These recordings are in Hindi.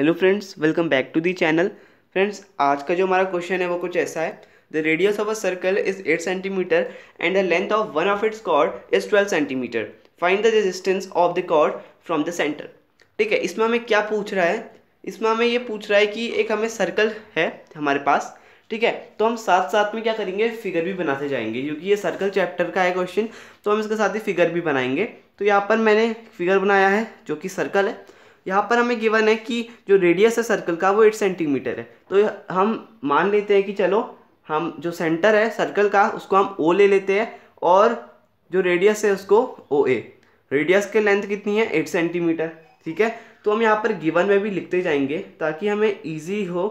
hello friends welcome back to the channel friends आज का जो हमारा क्वेश्चन है वो कुछ ऐसा है the radius of a circle is 8 centimetre and the length of one of its chord is 12 centimetre find the resistance of the chord from the centre ठीक है इसमें हमें क्या पूछ रहा है इसमें हमें ये पूछ रहा है कि एक हमें सर्कल है हमारे पास ठीक है तो हम साथ साथ में क्या करेंगे फिगर भी बनाते जाएंगे क्योंकि ये सर्कल चैप्टर का है क्वेश्चन तो हम इसके साथ ही फिगर भी बनाएंगे तो यहाँ पर मैंने फिगर बनाया है जो कि सर्कल है यहाँ पर हमें गिवन है कि जो रेडियस है सर्कल का वो एट सेंटीमीटर है तो हम मान लेते हैं कि चलो हम जो सेंटर है सर्कल का उसको हम ओ ले लेते हैं और जो रेडियस है उसको ओ ए रेडियस के लेंथ कितनी है एट सेंटीमीटर ठीक है तो हम यहाँ पर गिवन में भी लिखते जाएंगे ताकि हमें ईजी हो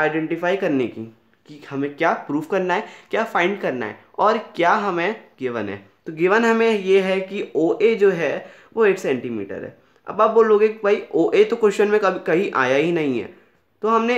आइडेंटिफाई करने की कि हमें क्या प्रूफ करना है क्या फाइंड करना है और क्या हमें गिवन है तो गिवन हमें ये है कि ओ ए जो है वो एट सेंटीमीटर है अब आप बोलोगे भाई ओ ए तो क्वेश्चन में कभी कहीं आया ही नहीं है तो हमने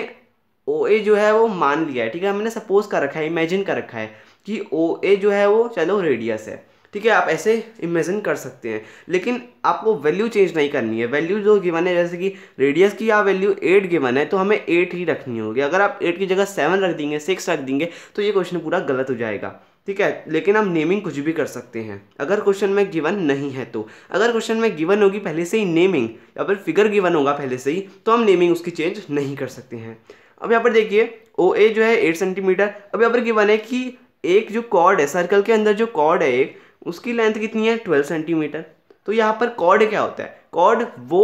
ओ ए जो है वो मान लिया है ठीक है हमने सपोज कर रखा है इमेजिन कर रखा है कि ओ ए जो है वो चलो रेडियस है ठीक है आप ऐसे इमेजिन कर सकते हैं लेकिन आपको वैल्यू चेंज नहीं करनी है वैल्यू जो गिवन है जैसे कि रेडियस की या वैल्यू एट गिवन है तो हमें एट ही रखनी होगी अगर आप एट की जगह सेवन रख देंगे सिक्स रख देंगे तो ये क्वेश्चन पूरा गलत हो जाएगा ठीक है लेकिन हम नेमिंग कुछ भी कर सकते हैं अगर क्वेश्चन में गिवन नहीं है तो अगर क्वेश्चन में गिवन होगी पहले से ही नेमिंग या फिर फिगर गिवन होगा पहले से ही तो हम नेमिंग उसकी चेंज नहीं कर सकते हैं अब यहाँ पर देखिए ओ ए जो है एट सेंटीमीटर अब यहाँ पर गिवन है कि एक जो कॉर्ड है सर्कल के अंदर जो कॉर्ड है एक उसकी लेंथ कितनी है ट्वेल्व सेंटीमीटर तो यहाँ पर कॉर्ड क्या होता है कॉर्ड वो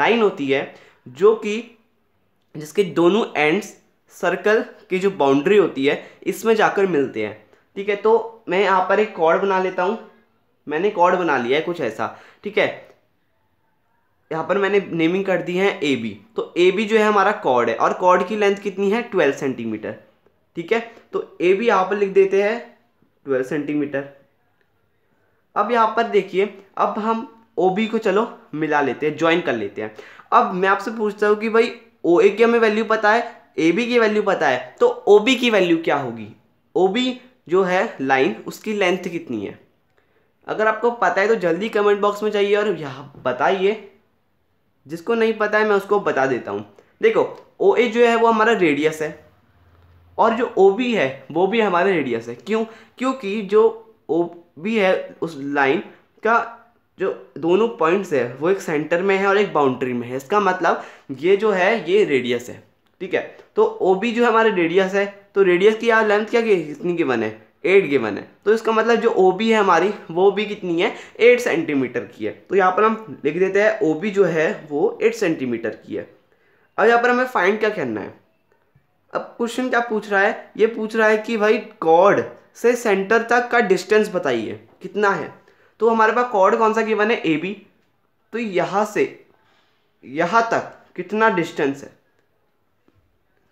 लाइन होती है जो कि जिसके दोनों एंड्स सर्कल की जो बाउंड्री होती है इसमें जाकर मिलते हैं ठीक है तो मैं यहाँ पर एक कॉर्ड बना लेता हूँ मैंने कॉर्ड बना लिया है कुछ ऐसा ठीक है यहाँ पर मैंने नेमिंग कर दी है ए बी तो ए बी जो है हमारा कॉर्ड है और कॉर्ड की लेंथ कितनी है ट्वेल्व सेंटीमीटर ठीक है तो ए बी यहाँ पर लिख देते हैं ट्वेल्व सेंटीमीटर अब यहाँ पर देखिए अब हम ओ बी को चलो मिला लेते हैं ज्वाइन कर लेते हैं अब मैं आपसे पूछता हूँ कि भाई ओ ए की हमें वैल्यू पता है ए बी की वैल्यू पता है तो ओ बी की वैल्यू क्या होगी ओ बी जो है लाइन उसकी लेंथ कितनी है अगर आपको पता है तो जल्दी कमेंट बॉक्स में जाइए और यहाँ बताइए जिसको नहीं पता है मैं उसको बता देता हूँ देखो ओ ए जो है वो हमारा रेडियस है और जो ओ बी है वो भी हमारा रेडियस है क्यों क्योंकि जो ओ बी है उस लाइन का जो दोनों पॉइंट्स है वो एक सेंटर में है और एक बाउंड्री में है इसका मतलब ये जो है ये रेडियस है ठीक है तो ओ बी जो हमारे रेडियस है तो रेडियस की यार लेंथ क्या कितनी गिवन है एट गिवन है तो इसका मतलब जो ओ बी है हमारी वो भी कितनी है एट सेंटीमीटर की है तो यहाँ पर हम लिख देते हैं ओ बी जो है वो एट सेंटीमीटर की है अब यहाँ पर हमें फाइंड क्या करना है अब क्वेश्चन क्या पूछ रहा है ये पूछ रहा है कि भाई कॉर्ड से सेंटर तक का डिस्टेंस बताइए कितना है तो हमारे पास कॉर्ड कौन सा गिवन है ए बी तो यहाँ से यहाँ तक कितना डिस्टेंस है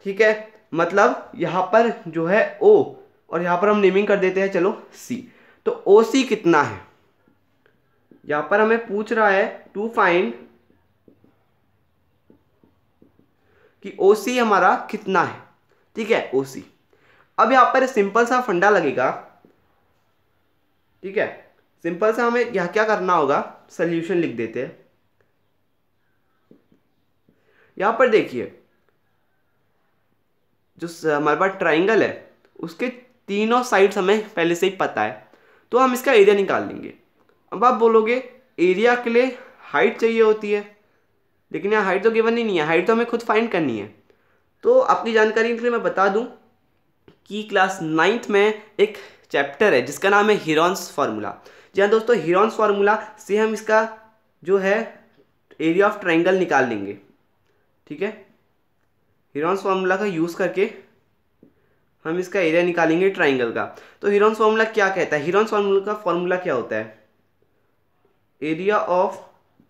ठीक है मतलब यहाँ पर जो है ओ और यहाँ पर हम नेमिंग कर देते हैं चलो सी तो ओ सी कितना है यहाँ पर हमें पूछ रहा है टू फाइंड कि ओ सी हमारा कितना है ठीक है ओ सी अब यहाँ पर सिंपल सा फंडा लगेगा ठीक है सिंपल सा हमें यह क्या करना होगा सॉल्यूशन लिख देते हैं यहाँ पर देखिए जो हमारे पास ट्राइंगल है उसके तीनों साइड्स हमें पहले से ही पता है तो हम इसका एरिया निकाल लेंगे अब आप बोलोगे एरिया के लिए हाइट चाहिए होती है लेकिन यहाँ हाइट तो गिवन ही नहीं है हाइट तो हमें खुद फाइंड करनी है तो आपकी जानकारी के लिए मैं बता दूँ कि क्लास नाइन्थ में एक चैप्टर है जिसका नाम है हिरॉन्स फार्मूला जी हाँ दोस्तों हिरॉन्स फार्मूला से हम इसका जो है एरिया ऑफ ट्राइंगल निकाल लेंगे ठीक है हिरॉन्स फार्मूला का यूज़ करके हम इसका एरिया निकालेंगे ट्राइंगल का तो हिरॉन्स फार्मूला क्या कहता है हिरॉन्स फार्मूला का फॉर्मूला क्या होता है area of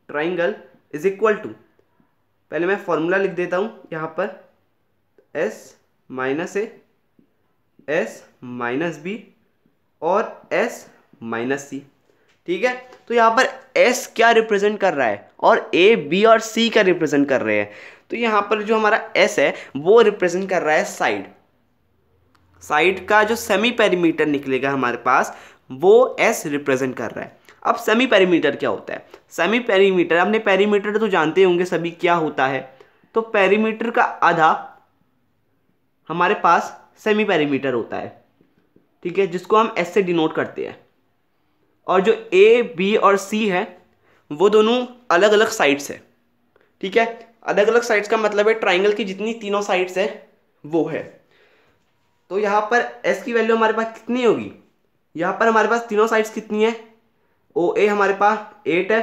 triangle is equal to पहले मैं फॉर्मूला लिख देता हूँ यहाँ पर s minus a s minus b और एस माइनस सी ठीक है तो यहाँ पर एस क्या रिप्रेजेंट कर रहा है और ए बी और सी का रिप्रेजेंट कर रहे हैं तो यहाँ पर जो हमारा एस है वो रिप्रेजेंट कर रहा है साइड साइड का जो सेमी पेरीमीटर निकलेगा हमारे पास वो एस रिप्रेजेंट कर रहा है अब सेमी पेरीमीटर क्या होता है सेमी पेरीमीटर अपने पेरीमीटर तो जानते होंगे सभी क्या होता है तो पेरीमीटर का आधा हमारे पास सेमी पेरीमीटर होता है ठीक है जिसको हम एस से डिनोट करते हैं और जो ए बी और सी है वो दोनों अलग अलग साइड्स है ठीक है अलग अलग साइड्स का मतलब है ट्राइंगल की जितनी तीनों साइड्स है वो है तो यहाँ पर एस की वैल्यू हमारे पास कितनी होगी यहाँ पर हमारे पास तीनों साइड्स कितनी है ओ ए हमारे पास एट है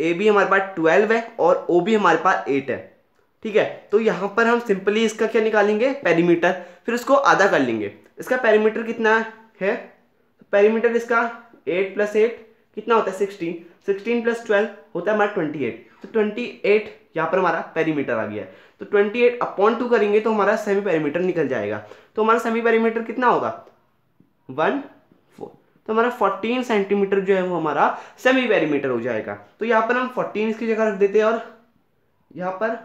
ए बी हमारे पास ट्वेल्व है और ओ बी हमारे पास एट है ठीक है तो यहाँ पर हम सिंपली इसका क्या निकालेंगे पेरीमीटर फिर उसको आधा कर लेंगे इसका पेरीमीटर कितना है पेरीमीटर इसका एट प्लस एट कितना होता है सिक्सटीन सिक्सटीन प्लस ट्वेल्व होता है हमारा ट्वेंटी एट तो ट्वेंटी एट यहाँ पर हमारा पेरीमीटर आ गया है तो ट्वेंटी एट अपॉन टू करेंगे तो हमारा सेमी पेरीमीटर निकल जाएगा तो हमारा सेमी पेरीमीटर कितना होगा वन फोर तो हमारा 14 सेंटीमीटर जो है वो हमारा सेमी पेरीमीटर हो जाएगा तो यहाँ पर हम 14 इसकी जगह रख देते हैं और यहाँ पर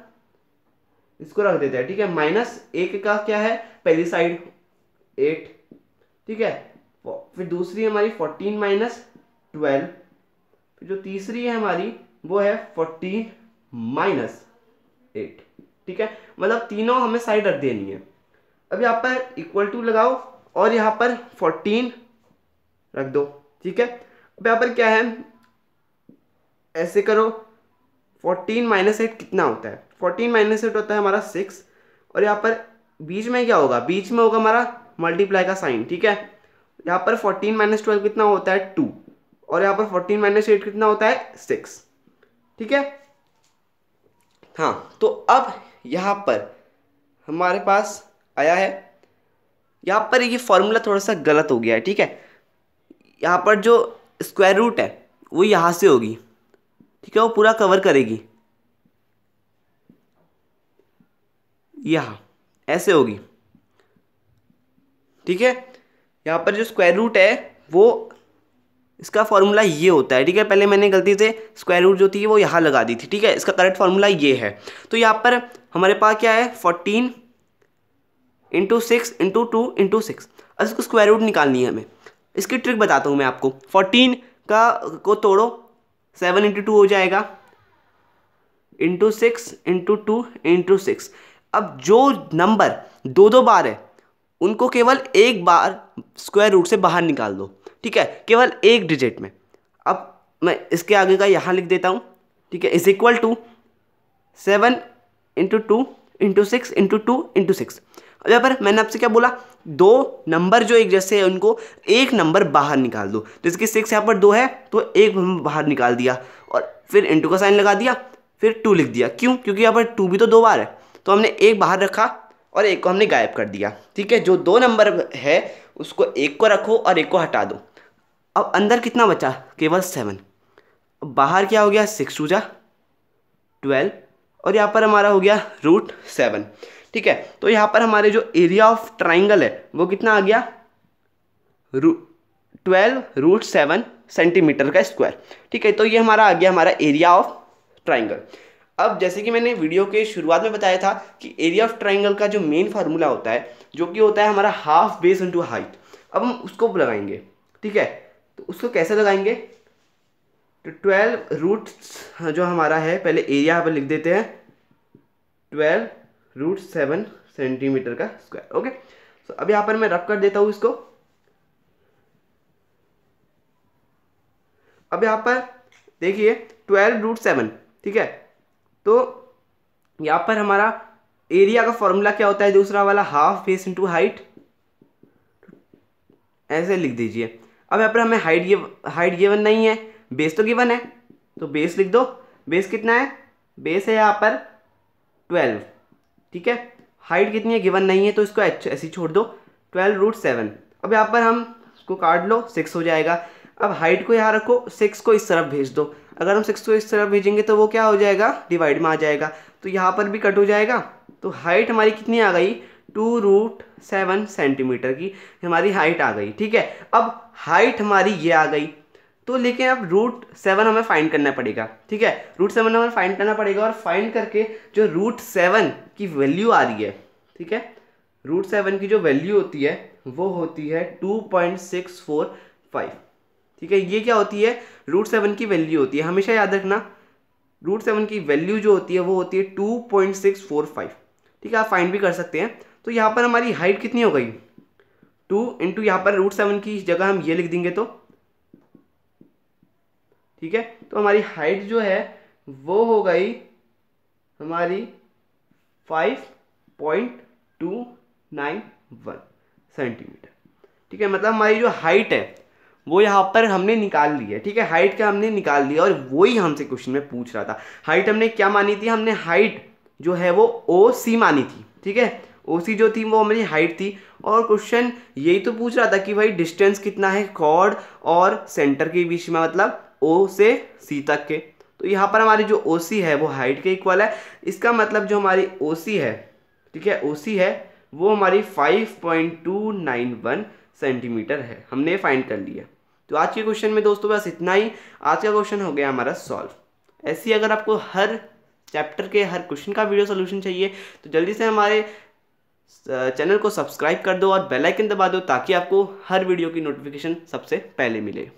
इसको रख देते हैं ठीक है माइनस एक का क्या है पहली साइड एट ठीक है फिर दूसरी हमारी फोर्टीन माइनस ट्वेल्व फिर जो तीसरी है हमारी वो है फोर्टीन माइनस एट ठीक है मतलब तीनों हमें साइड रख देनी है अब यहाँ पर इक्वल टू लगाओ और यहाँ पर फोर्टीन रख दो ठीक है अब यहाँ पर क्या है ऐसे करो फोर्टीन माइनस एट कितना होता है फोर्टीन माइनस एट होता है हमारा सिक्स और यहाँ पर बीच में क्या होगा बीच में होगा हमारा मल्टीप्लाई का साइन ठीक है यहाँ पर फोर्टीन माइनस ट्वेल्व कितना होता है टू और यहाँ पर फोर्टीन माइनस एट कितना होता है सिक्स ठीक है हाँ तो अब यहाँ पर हमारे पास आया है यहाँ पर ये फॉर्मूला थोड़ा सा गलत हो गया है ठीक है यहाँ पर जो स्क्वायर रूट है वो यहाँ से होगी ठीक है वो पूरा कवर करेगी यहाँ ऐसे होगी ठीक है यहाँ पर जो स्क्वायर रूट है वो इसका फॉर्मूला ये होता है ठीक है पहले मैंने गलती से स्क्वायर रूट जो थी वो यहाँ लगा दी थी ठीक है इसका करेक्ट फॉर्मूला ये है तो यहाँ पर हमारे पास क्या है fourteen into six into two into six अब इसको स्क्वायर रूट निकालनी है हमें इसकी ट्रिक बताता हूँ मैं आपको फोर्टीन का को तोड़ो सेवन इंटू टू हो जाएगा into six into two into six अब जो नंबर दो दो बार है उनको केवल एक बार स्क्वायर रूट से बाहर निकाल दो ठीक है केवल एक डिजिट में अब मैं इसके आगे का यहाँ लिख देता हूँ ठीक है is equal to seven into two into six into two into six अब यहाँ पर मैंने आपसे क्या बोला दो नंबर जो एक जैसे है उनको एक नंबर बाहर निकाल दो जैसे कि सिक्स यहाँ पर दो है तो एक बाहर निकाल दिया और फिर इंटू का साइन लगा दिया फिर टू लिख दिया क्यों क्योंकि यहाँ पर टू भी तो दो बार है तो हमने एक बाहर रखा और एक को हमने गायब कर दिया ठीक है जो दो नंबर है उसको एक को रखो और एक को हटा दो अब अंदर कितना बचा केवल सेवन बाहर क्या हो गया सिक्स टू जा ट्वेल्व और यहाँ पर हमारा हो गया रूट सेवन ठीक है तो यहाँ पर हमारे जो एरिया ऑफ ट्राइंगल है वो कितना आ गया रू ट्वेल्व रूट सेवन सेंटीमीटर का स्क्वायर ठीक है तो ये हमारा आ गया हमारा एरिया ऑफ ट्राइंगल अब जैसे कि मैंने वीडियो के शुरुआत में बताया था कि एरिया ऑफ ट्राइंगल का जो मेन फार्मूला होता है जो कि होता है हमारा हाफ बेस इंटू हाइट अब हम उसको लगाएंगे ठीक है तो उसको कैसे लगाएंगे तो ट्वेल्व रूट हाँ, जो हमारा है पहले एरिया यहाँ पर लिख देते हैं ट्वेल्व रूट सेवन सेंटीमीटर का स्क्वायर ओके सो अब यहाँ पर मैं रफ कर देता हूँ इसको अब यहाँ पर देखिए ट्वेल्व रूट सेवन ठीक है तो यहाँ पर हमारा एरिया का फॉर्मूला क्या होता है दूसरा वाला हाफ फेस इंटू हाइट ऐसे लिख दीजिए अब यहाँ पर हमें हाइट ये हाइट गिवन नहीं है बेस तो गिवन है तो बेस लिख दो बेस कितना है बेस है यहाँ पर ट्वेल्व ठीक है हाइट कितनी है गिवन नहीं है तो इसको एच ऐसी छोड़ दो ट्वेल्व रूट सेवन अब यहाँ पर हम इसको काट लो सिक्स हो जाएगा अब हाइट को यहाँ रखो सिक्स को इस तरफ भेज दो अगर हम सिक्स को इस तरफ भेजेंगे तो वो क्या हो जाएगा डिवाइड में आ जाएगा तो यहाँ पर भी कट हो जाएगा तो हाइट हमारी कितनी आ गई टू रूट सेवन सेंटीमीटर की हमारी हाइट आ गई ठीक है अब हाइट हमारी ये आ गई तो लेकिन अब रूट सेवन हमें फाइंड करना पड़ेगा ठीक है रूट सेवन हमें फाइंड करना पड़ेगा और फाइंड करके जो रूट सेवन की वैल्यू आ रही है ठीक है रूट सेवन की जो वैल्यू होती है वो होती है two point six four five ठीक है ये क्या होती है रूट सेवन की वैल्यू होती है हमेशा याद रखना रूट सेवन की वैल्यू जो होती है वो होती है two point six four five ठीक है आप फाइंड भी कर सकते हैं तो यहाँ पर हमारी हाइट कितनी हो गई टू इंटू यहाँ पर रूट सेवन की जगह हम ये लिख देंगे तो ठीक है तो हमारी हाइट जो है वो हो गई हमारी five point two nine one centimetre ठीक है मतलब हमारी जो हाइट है वो यहाँ पर हमने निकाल ली है ठीक है हाइट का हमने निकाल लिया और वही हमसे क्वेश्चन में पूछ रहा था हाइट हमने क्या मानी थी हमने हाइट जो है वो ओ सी मानी थी ठीक है ओसी जो थी वो हमारी हाइट थी और क्वेश्चन यही तो पूछ रहा था कि भाई डिस्टेंस कितना है कॉर्ड और सेंटर के बीच में मतलब ओ से सी तक के तो यहाँ पर हमारी जो ओ सी है वो हाइट के इक्वल है इसका मतलब जो हमारी ओ सी है ठीक है ओ सी है वो हमारी 5.291 सेंटीमीटर है हमने फाइंड कर लिया तो आज के क्वेश्चन में दोस्तों बस इतना ही आज का क्वेश्चन हो गया हमारा सॉल्व ऐसी अगर आपको हर चैप्टर के हर क्वेश्चन का वीडियो सोल्यूशन चाहिए तो जल्दी से हमारे चैनल को सब्सक्राइब कर दो और बेल आइकन दबा दो ताकि आपको हर वीडियो की नोटिफिकेशन सबसे पहले मिले